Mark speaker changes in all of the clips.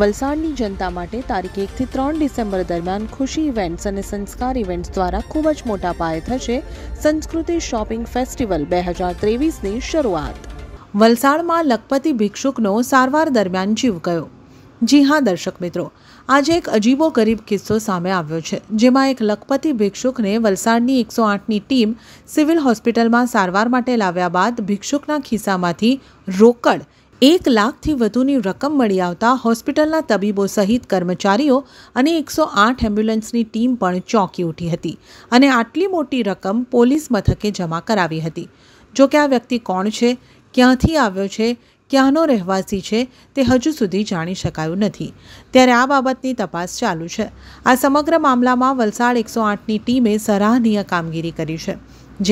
Speaker 1: વલસાડની જનતા માટે તારીખ એકથી ત્રણ ડિસેમ્બર દરમિયાન ખુશી ઇવેન્ટ્સ અને સંસ્કાર ઇવેન્ટ્સ દ્વારા ખૂબ જ મોટા પાયે થશે સંસ્કૃતિ શોપિંગ ફેસ્ટિવલ બે હજાર ત્રેવીસની શરૂઆત વલસાડમાં લખપતિ ભિક્ષુકનો સારવાર દરમિયાન જીવ ગયો જી હા દર્શક મિત્રો આજે એક અજીબો ગરીબ કિસ્સો સામે આવ્યો છે જેમાં એક લખપતિ ભિક્ષુકને વલસાડની એકસો આઠની ટીમ સિવિલ હોસ્પિટલમાં સારવાર માટે લાવ્યા બાદ ભિક્ષુકના ખિસ્સામાંથી રોકડ એક લાખથી વધુની રકમ મળી આવતા હોસ્પિટલના તબીબો સહિત કર્મચારીઓ અને એકસો આઠ એમ્બ્યુલન્સની ટીમ પણ ચોંકી ઉઠી હતી અને આટલી મોટી રકમ પોલીસ મથકે જમા કરાવી હતી જો કે આ વ્યક્તિ કોણ છે ક્યાંથી આવ્યો છે ક્યાંનો રહેવાસી છે તે હજુ સુધી જાણી શકાયું નથી ત્યારે આ બાબતની તપાસ ચાલુ છે આ સમગ્ર મામલામાં વલસાડ એકસો આઠની ટીમે સરાહનીય કામગીરી કરી છે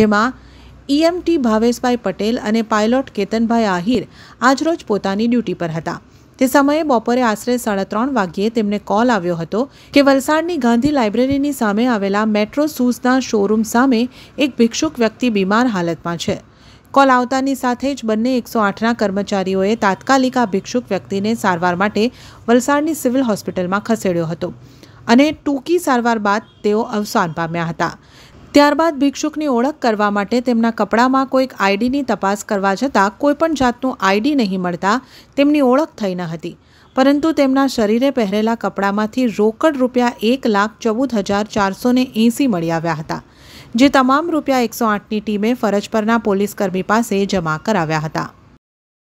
Speaker 1: જેમાં ઈએમટી ભાવેશભાઈ પટેલ અને પાયલોટ કેતનભાઈ આહિર આજરોજ પોતાની ડ્યુટી પર હતા તે સમયે બપોરે આશરે સાડા ત્રણ વાગ્યે તેમને કોલ આવ્યો હતો કે વલસાડની ગાંધી લાઇબ્રેરીની સામે આવેલા મેટ્રો શૂઝના શોરૂમ સામે એક ભિક્ષુક વ્યક્તિ બીમાર હાલતમાં છે કોલ આવતાની સાથે જ બંને એકસો આઠના કર્મચારીઓએ તાત્કાલિક આ ભિક્ષુક વ્યક્તિને સારવાર માટે વલસાડની સિવિલ હોસ્પિટલમાં ખસેડ્યો હતો અને ટૂંકી સારવાર બાદ તેઓ અવસાન પામ્યા હતા ત્યારબાદ ભિક્ષુકની ઓળખ કરવા માટે તેમના કપડામાં કોઈક આઈડીની તપાસ કરવા જતાં કોઈપણ જાતનું આઈડી નહીં મળતા તેમની ઓળખ થઈ ન હતી પરંતુ તેમના શરીરે પહેરેલા કપડામાંથી રોકડ રૂપિયા એક લાખ ચૌદ હજાર ચારસોને એંસી મળી આવ્યા હતા જે તમામ રૂપિયા એકસો આઠની ટીમે ફરજ પરના પોલીસકર્મી પાસે જમા કરાવ્યા હતા